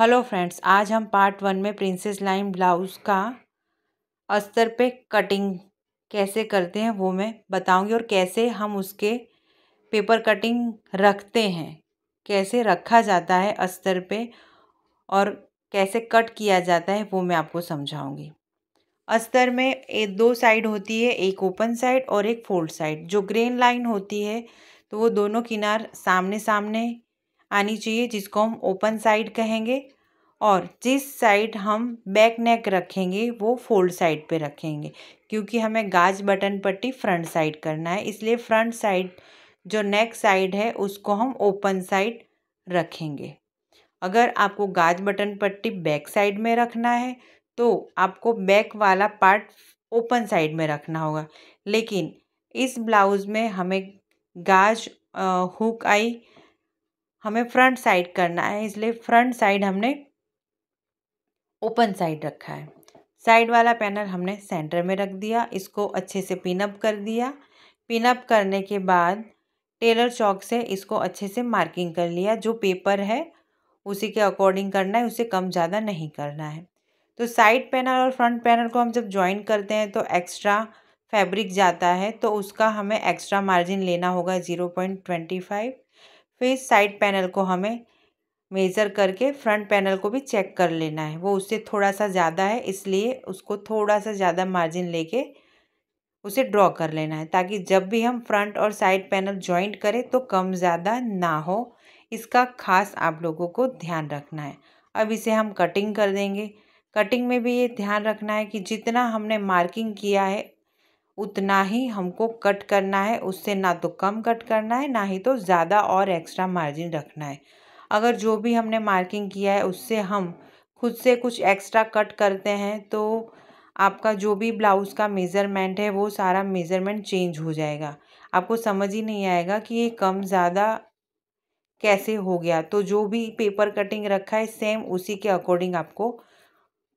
hello friends आज हम part one में प्रिंसेस लाइन ब्लाउज का अस्तर पे कटिंग कैसे करते हैं वो मैं बताऊंगी और कैसे हम उसके पेपर कटिंग रखते हैं कैसे रखा जाता है अस्तर पे और कैसे कट किया जाता है वो मैं आपको समझाऊंगी अस्तर में एक दो साइड होती है एक ओपन साइड और एक फोल्ड साइड जो ग्रेन लाइन होती है तो वो दोनों किनार सामने सामने आनी चाहिए जिसको हम ओपन साइड कहेंगे और जिस साइड हम बैक नेक रखेंगे वो फोल्ड साइड पे रखेंगे क्योंकि हमें गाज बटन पट्टी फ्रंट साइड करना है इसलिए फ्रंट साइड जो नेक साइड है उसको हम ओपन साइड रखेंगे अगर आपको गाज बटन पट्टी बैक साइड में रखना है तो आपको बैक वाला पार्ट ओपन साइड में रखना होगा लेकिन इस ब्लाउज़ में हमें गाज हुक आई हमें फ्रंट साइड करना है इसलिए फ्रंट साइड हमने ओपन साइड रखा है साइड वाला पैनल हमने सेंटर में रख दिया इसको अच्छे से पिनअप कर दिया पिनअप करने के बाद टेलर चौक से इसको अच्छे से मार्किंग कर लिया जो पेपर है उसी के अकॉर्डिंग करना है उसे कम ज़्यादा नहीं करना है तो साइड पैनल और फ्रंट पैनल को हम जब ज्वाइन करते हैं तो एक्स्ट्रा फैब्रिक जाता है तो उसका हमें एक्स्ट्रा मार्जिन लेना होगा ज़ीरो पॉइंट ट्वेंटी फाइव फिर साइड पैनल को हमें मेज़र करके फ्रंट पैनल को भी चेक कर लेना है वो उससे थोड़ा सा ज़्यादा है इसलिए उसको थोड़ा सा ज़्यादा मार्जिन लेके उसे ड्रॉ कर लेना है ताकि जब भी हम फ्रंट और साइड पैनल जॉइंट करें तो कम ज़्यादा ना हो इसका खास आप लोगों को ध्यान रखना है अब इसे हम कटिंग कर देंगे कटिंग में भी ये ध्यान रखना है कि जितना हमने मार्किंग किया है उतना ही हमको कट करना है उससे ना तो कम कट करना है ना ही तो ज़्यादा और एक्स्ट्रा मार्जिन रखना है अगर जो भी हमने मार्किंग किया है उससे हम खुद से कुछ एक्स्ट्रा कट करते हैं तो आपका जो भी ब्लाउज़ का मेज़रमेंट है वो सारा मेज़रमेंट चेंज हो जाएगा आपको समझ ही नहीं आएगा कि ये कम ज़्यादा कैसे हो गया तो जो भी पेपर कटिंग रखा है सेम उसी के अकॉर्डिंग आपको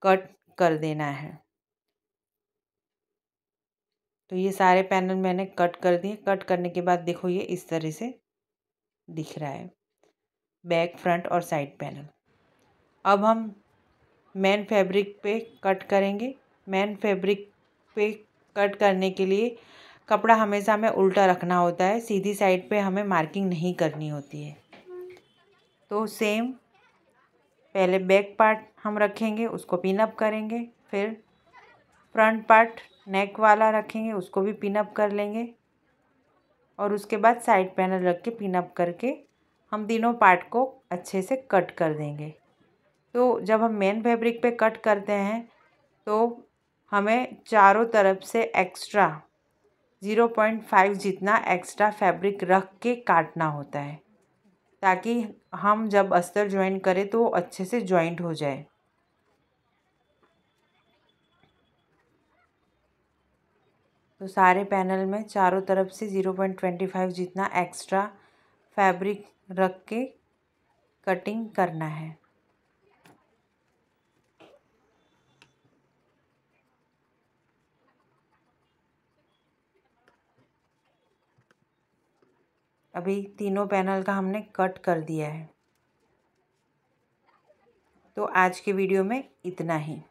कट कर देना है तो ये सारे पैनल मैंने कट कर दिए कट करने के बाद देखो ये इस तरह से दिख रहा है बैक फ्रंट और साइड पैनल अब हम मैन फैब्रिक पे कट करेंगे मैन फैब्रिक पे कट करने के लिए कपड़ा हमेशा हमें उल्टा रखना होता है सीधी साइड पे हमें मार्किंग नहीं करनी होती है तो सेम पहले बैक पार्ट हम रखेंगे उसको पिन अप करेंगे फिर फ्रंट पार्ट नेक वाला रखेंगे उसको भी पिनअप कर लेंगे और उसके बाद साइड पैनल रख के पिनअप करके हम तीनों पार्ट को अच्छे से कट कर देंगे तो जब हम मेन फैब्रिक पे कट करते हैं तो हमें चारों तरफ से एक्स्ट्रा ज़ीरो पॉइंट फाइव जितना एक्स्ट्रा फैब्रिक रख के काटना होता है ताकि हम जब अस्तर ज्वाइन करें तो अच्छे से ज्वाइंट हो जाए तो सारे पैनल में चारों तरफ से ज़ीरो पॉइंट ट्वेंटी फाइव जितना एक्स्ट्रा फैब्रिक रख के कटिंग करना है अभी तीनों पैनल का हमने कट कर दिया है तो आज के वीडियो में इतना ही